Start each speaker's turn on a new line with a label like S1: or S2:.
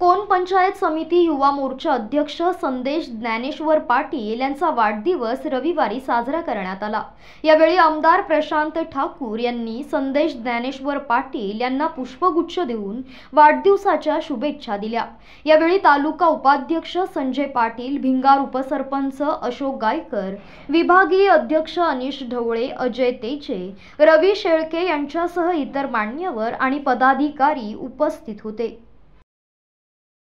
S1: कोण पंचायत समिती युवा मोर्चा अध्यक्ष संदेश ज्ञानेश्वर पाटील यांचा वाढदिवस रविवारी साजरा करण्यात आला यावेळी आमदार प्रशांत ठाकूर यांनी संदेश ज्ञानेश्वर पाटील यांना पुष्पगुच्छ देऊन वाढदिवसाच्या शुभेच्छा दिल्या यावेळी तालुका उपाध्यक्ष संजय पाटील भिंगार उपसरपंच अशोक गायकर विभागीय अध्यक्ष अनिश ढवळे अजय तेचे रवी शेळके यांच्यासह इतर मान्यवर आणि पदाधिकारी उपस्थित होते